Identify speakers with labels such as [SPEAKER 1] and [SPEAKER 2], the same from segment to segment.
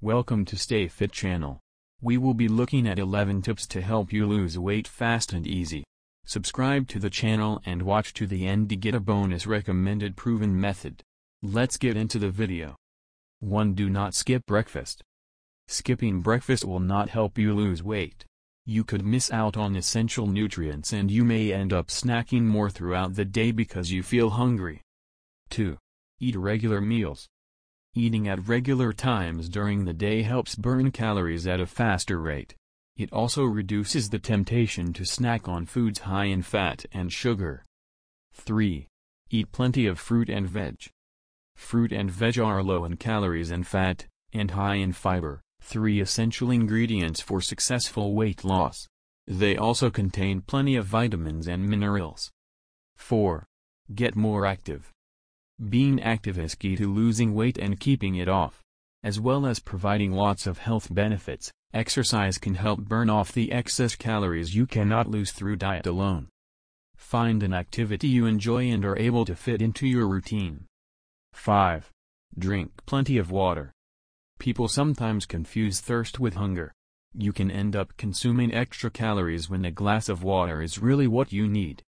[SPEAKER 1] Welcome to Stay Fit channel. We will be looking at 11 tips to help you lose weight fast and easy. Subscribe to the channel and watch to the end to get a bonus recommended proven method. Let's get into the video. 1. Do not skip breakfast. Skipping breakfast will not help you lose weight. You could miss out on essential nutrients and you may end up snacking more throughout the day because you feel hungry. 2. Eat regular meals. Eating at regular times during the day helps burn calories at a faster rate. It also reduces the temptation to snack on foods high in fat and sugar. 3. Eat plenty of fruit and veg. Fruit and veg are low in calories and fat, and high in fiber, three essential ingredients for successful weight loss. They also contain plenty of vitamins and minerals. 4. Get more active. Being active is key to losing weight and keeping it off. As well as providing lots of health benefits, exercise can help burn off the excess calories you cannot lose through diet alone. Find an activity you enjoy and are able to fit into your routine. 5. Drink plenty of water. People sometimes confuse thirst with hunger. You can end up consuming extra calories when a glass of water is really what you need.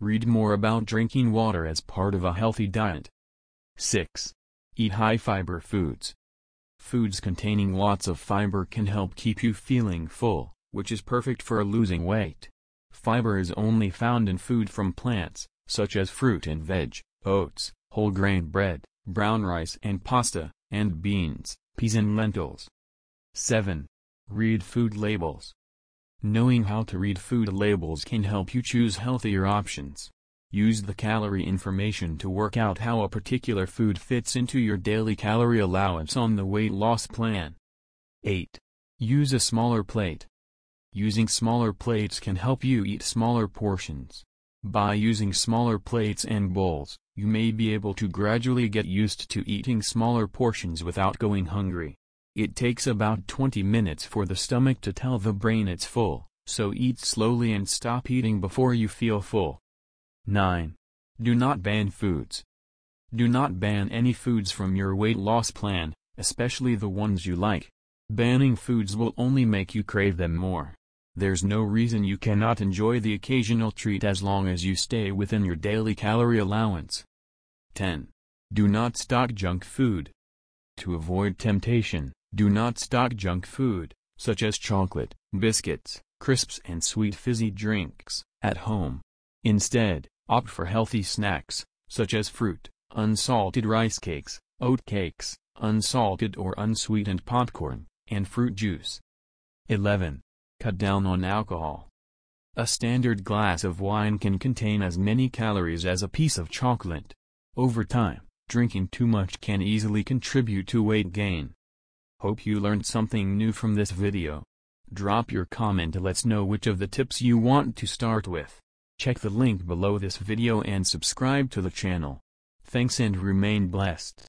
[SPEAKER 1] Read more about drinking water as part of a healthy diet. 6. Eat high-fiber foods. Foods containing lots of fiber can help keep you feeling full, which is perfect for losing weight. Fiber is only found in food from plants, such as fruit and veg, oats, whole grain bread, brown rice and pasta, and beans, peas and lentils. 7. Read food labels. Knowing how to read food labels can help you choose healthier options. Use the calorie information to work out how a particular food fits into your daily calorie allowance on the weight loss plan. 8. Use a smaller plate. Using smaller plates can help you eat smaller portions. By using smaller plates and bowls, you may be able to gradually get used to eating smaller portions without going hungry. It takes about 20 minutes for the stomach to tell the brain it's full, so eat slowly and stop eating before you feel full. 9. Do not ban foods. Do not ban any foods from your weight loss plan, especially the ones you like. Banning foods will only make you crave them more. There's no reason you cannot enjoy the occasional treat as long as you stay within your daily calorie allowance. 10. Do not stock junk food. To avoid temptation, do not stock junk food, such as chocolate, biscuits, crisps and sweet fizzy drinks, at home. Instead, opt for healthy snacks, such as fruit, unsalted rice cakes, oat cakes, unsalted or unsweetened popcorn, and fruit juice. 11. Cut down on alcohol. A standard glass of wine can contain as many calories as a piece of chocolate. Over time, Drinking too much can easily contribute to weight gain. Hope you learned something new from this video. Drop your comment to let's know which of the tips you want to start with. Check the link below this video and subscribe to the channel. Thanks and remain blessed.